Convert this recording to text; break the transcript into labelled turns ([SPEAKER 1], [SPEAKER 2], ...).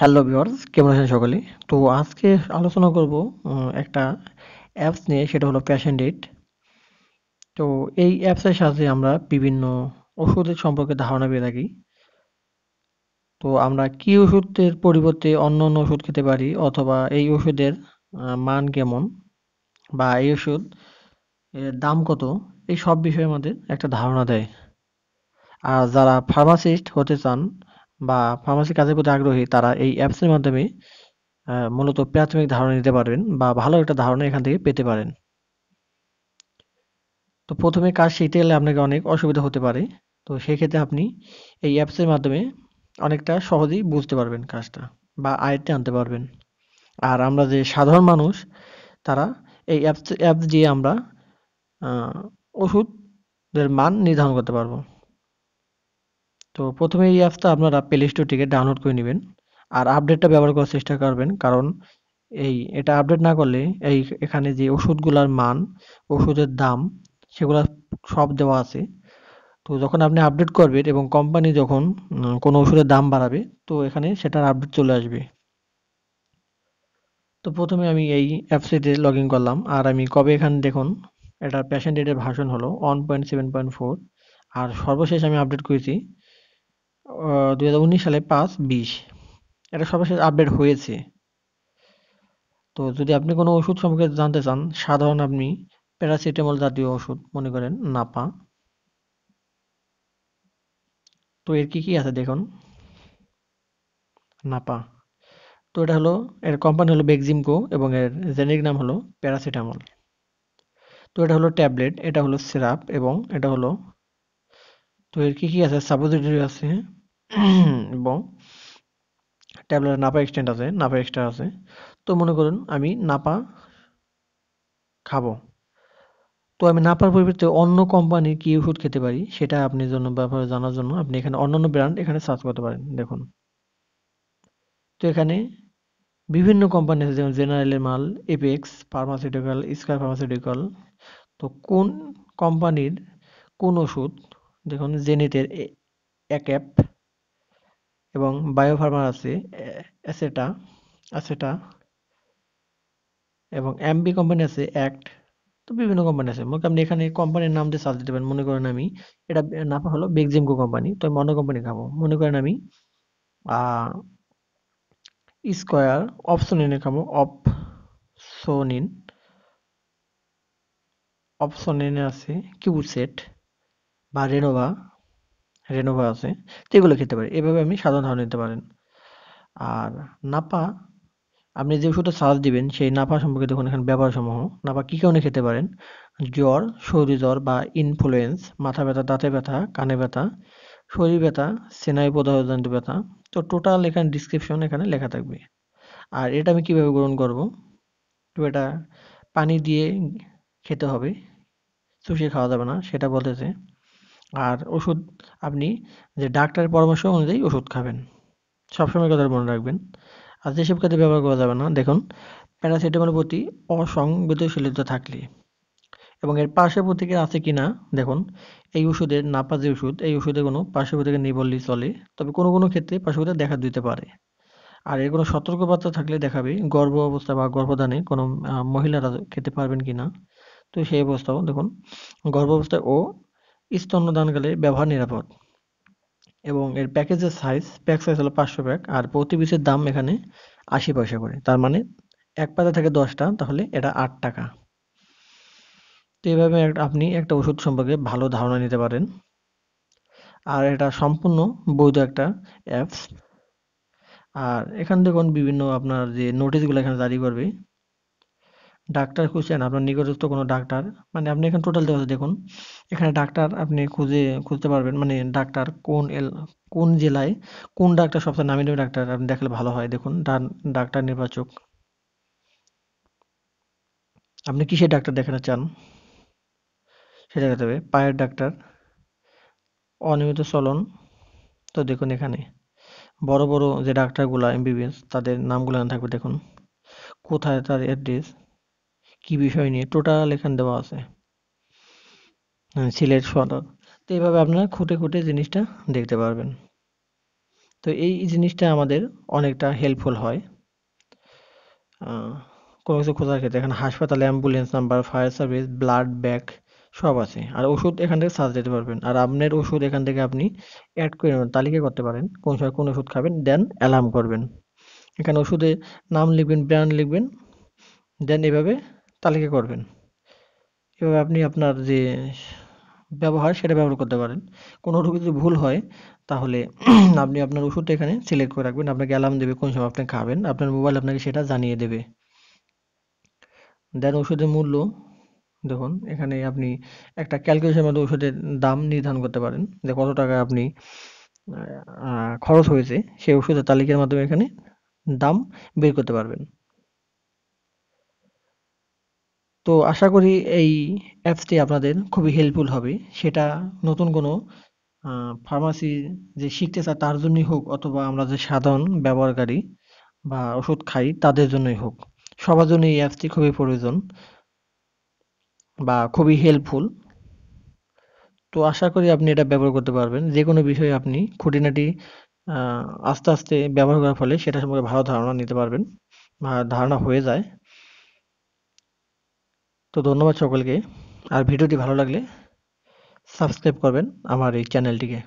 [SPEAKER 1] hello viewers কেমন আছেন সকলে তো আজকে আলোচনা করব একটা অ্যাপস নিয়ে সেটা হলো প্যাশেন্ট এইড তো এই অ্যাপসের সাহায্যে আমরা বিভিন্ন ওষুধের সম্পর্কে ধারণা পেয়ে থাকি তো আমরা কি ওষুধের পরিবর্তে অন্য অন্য ওষুধ খেতে পারি অথবা এই ওষুধের মান কেমন বা এই ওষুধ এর দাম কত এই সব বিষয়ে আমাদের একটা ধারণা দেয় আর যারা ফার্মাসিস্ট হতে চান বা ফার্মাসি কাজের প্রতি আগ্রহী তারা এই অ্যাপসের মাধ্যমে মূলত প্রাথমিক ধারণা নিতে পারবেন বা ভালো একটা ধারণা এখান থেকে পেতে পারেন তো প্রথমে কাজ শিখতে গেলে আপনাকে অনেক অসুবিধা হতে পারে তো সেক্ষেত্রে আপনি এই অ্যাপসের মাধ্যমে অনেকটা সহজেই বুঝতে পারবেন কাজটা বা আয়ত্তে আনতে পারবেন আর আমরা যে সাধারণ মানুষ তারা এই অ্যাপস অ্যাপস দিয়ে আমরা ওষুধের মান নির্ধারণ করতে পারবো তো প্রথমে এই অ্যাপসটা আপনারা প্লে স্টোর থেকে ডাউনলোড করে নেবেন আর আপডেটটা ব্যবহার করার চেষ্টা করবেন কারণ এই এটা আপডেট না করলে এই এখানে যে ওষুধগুলার মান ওষুধের দাম সেগুলো সব দেওয়া আছে তো যখন আপনি আপডেট করবেন এবং কোম্পানি যখন কোনো ওষুধের দাম বাড়াবে তো এখানে সেটার আপডেট চলে আসবে তো প্রথমে আমি এই অ্যাপসাইটে লগ ইন করলাম আর আমি কবে এখানে দেখুন এটার প্যাশেন্ট ডেটের ভাষণ হলো one point seven point four আর সর্বশেষ আমি আপডেট করেছি দুই সালে পাঁচ বিশ এটা সর্বশেষ আপডেট হয়েছে তো যদি আপনি কোনো ওষুধ সম্পর্কে জানতে চান সাধারণ আপনি প্যারাসিটামল জাতীয় ওষুধ মনে করেন নাপা তো এর কি কি আছে দেখুন নাপা তো এটা হলো এর কোম্পানি হলো বেক্সিমকো এবং এর জেনিক নাম হলো প্যারাসিটামল তো এটা হলো ট্যাবলেট এটা হলো সিরাপ এবং এটা হলো তো এর কি কি আছে সাপোজিটরি আছে এবং ট্যাবলেটের নাপা এক্সটেন্ট আছে নাপা এক্সট্রা আছে তো মনে করুন আমি নাপা খাবো তো আমি নাপার পরিবর্তে অন্য কোম্পানি কি ওষুধ খেতে পারি সেটা আপনি জন্য ব্যাপারে জানার জন্য আপনি এখানে অন্যান্য ব্র্যান্ড এখানে সার্চ করতে পারেন দেখুন তো এখানে বিভিন্ন কোম্পানি আছে যেমন জেনারেলের মাল এপেক্স ফার্মাসিউটিক্যাল স্কার ফার্মাসিউটিক্যাল তো কোন কোম্পানির কোন ওষুধ দেখুন জেনেটের এক অ্যাপ এবং বায়োফার্মার আছে এসেটা অ্যাসেটা এবং এমবি কোম্পানি আছে অ্যাক্ট তো বিভিন্ন কোম্পানি আছে মোকে আপনি এখানে কোম্পানির নাম দিয়ে সার্চ দিতে মনে করেন আমি এটা নাম হলো বেগজিমকো কোম্পানি তো আমি অন্য কোম্পানি খাবো মনে করেন আমি স্কোয়ার অপশনিনে খাবো অপশনিন অপশনিনে আছে কিউসেট বা রেনোভা রেনোভা আছে তো এগুলো খেতে পারি এভাবে আপনি সাধারণ নিতে পারেন আর নাপা আপনি যে ওষুধটা সাজ দিবেন সেই নাপা সম্পর্কে দেখুন এখানে সমূহ নাপা কী কারণে খেতে পারেন জ্বর সর্দি জ্বর বা ইনফ্লুয়েঞ্জ মাথা ব্যথা দাঁতে ব্যথা কানে ব্যথা শরীর ব্যথা সেনাই পদার্থ ব্যথা তো টোটাল এখানে ডিসক্রিপশন এখানে লেখা থাকবে আর এটা আমি কিভাবে গ্রহণ করব তো এটা পানি দিয়ে খেতে হবে সুশি খাওয়া যাবে না সেটা বলতেছে আর ওষুধ আপনি যে ডাক্তারের পরামর্শ অনুযায়ী ওষুধ খাবেন সবসময় কথা মনে রাখবেন আর যেসব ক্ষেত্রে ব্যবহার করা যাবে না দেখুন প্যারাসিটামল প্রতি অসংবেদনশীলতা থাকলে এবং এর পার্শ্ব প্রতিক্রিয়া আছে কি না দেখুন এই ওষুধের নাপা যে ওষুধ এই ওষুধে কোনো পার্শ্ব প্রতিক্রিয়া নেই বললেই চলে তবে কোনো কোনো ক্ষেত্রে পার্শ্ব প্রতিক্রিয়া দেখা দিতে পারে আর এর কোনো সতর্কবার্তা থাকলে দেখাবে গর্ভ অবস্থা বা গর্ভধানে কোনো মহিলারা খেতে পারবেন কি না তো সেই অবস্থাও দেখুন গর্ভ অবস্থায় ও স্তন্যদানকালে ব্যবহার নিরাপদ এবং এর প্যাকেজের সাইজ প্যাক সাইজ হলো পাঁচশো প্যাক আর প্রতি পিসের দাম এখানে আশি পয়সা করে তার মানে এক পাতা থাকে দশটা তাহলে এটা আট টাকা তো এইভাবে আপনি একটা ওষুধ সম্পর্কে ভালো ধারণা নিতে পারেন আর এটা সম্পূর্ণ বৈধ একটা অ্যাপস আর এখান দেখুন বিভিন্ন আপনার যে নোটিশগুলো এখানে জারি করবে ডাক্তার খুঁজছেন আপনার নিকটস্থ কোনো ডাক্তার মানে আপনি এখানে টোটাল দেওয়া দেখুন এখানে ডাক্তার আপনি খুঁজে খুঁজতে পারবেন মানে ডাক্তার কোন এল কোন জেলায় কোন ডাক্তার সবচেয়ে নামি দামি ডাক্তার আপনি দেখলে ভালো হয় দেখুন ডাক্তার নির্বাচক আপনি কিসের ডাক্তার দেখাতে চান সেটা দেখাতে হবে পায়ের ডাক্তার অনিয়মিত চলন তো দেখুন এখানে বড় বড় যে ডাক্তারগুলো এমবিবিএস তাদের নামগুলো থাকবে দেখুন কোথায় তার অ্যাড্রেস কি বিষয় নিয়ে টোটাল এখানে দেওয়া আছে হ্যাঁ সিলেট সদর তো এইভাবে আপনারা খুঁটে খুঁটে জিনিসটা দেখতে পারবেন তো এই জিনিসটা আমাদের অনেকটা হেল্পফুল হয় কোনো কিছু খোঁজার ক্ষেত্রে এখানে হাসপাতালে ambulance number fire service blood bag সব আছে আর ওষুধ এখান থেকে সাজ দিতে পারবেন আর আপনার ওষুধ এখান থেকে আপনি অ্যাড করে নেবেন তালিকা করতে পারেন কোন সময় কোন ওষুধ খাবেন দেন অ্যালার্ম করবেন এখানে ওষুধে নাম লিখবেন ব্র্যান্ড লিখবেন দেন এভাবে তালিকা করবেন এভাবে আপনি আপনার যে ব্যবহার সেটা ব্যবহার করতে পারেন কোনো রোগী যদি ভুল হয় তাহলে আপনি আপনার ওষুধটা এখানে সিলেক্ট করে রাখবেন আপনাকে অ্যালার্ম দেবে কোন সময় আপনি খাবেন আপনার মোবাইল আপনাকে সেটা জানিয়ে দেবে দেন ওষুধের মূল্য দেখুন এখানে আপনি একটা ক্যালকুলেশনের মধ্যে ওষুধের দাম নির্ধারণ করতে পারেন যে কত টাকা আপনি খরচ হয়েছে সেই ওষুধের তালিকার মাধ্যমে এখানে দাম বের করতে পারবেন তো আশা করি এই অ্যাপসটি আপনাদের খুবই হেল্পফুল হবে সেটা নতুন কোনো ফার্মাসি যে শিখতে চায় তার জন্যই হোক অথবা আমরা যে সাধারণ ব্যবহারকারী বা ওষুধ খাই তাদের জন্যই হোক সবার জন্য এই অ্যাপসটি খুবই প্রয়োজন বা খুবই হেল্পফুল তো আশা করি আপনি এটা ব্যবহার করতে পারবেন যে কোনো বিষয়ে আপনি খুঁটিনাটি আস্তে আস্তে ব্যবহার করার ফলে সেটা সম্পর্কে ভালো ধারণা নিতে পারবেন ধারণা হয়ে যায় তো ধন্যবাদ সকলকে আর ভিডিওটি ভালো লাগলে সাবস্ক্রাইব করবেন আমার এই চ্যানেলটিকে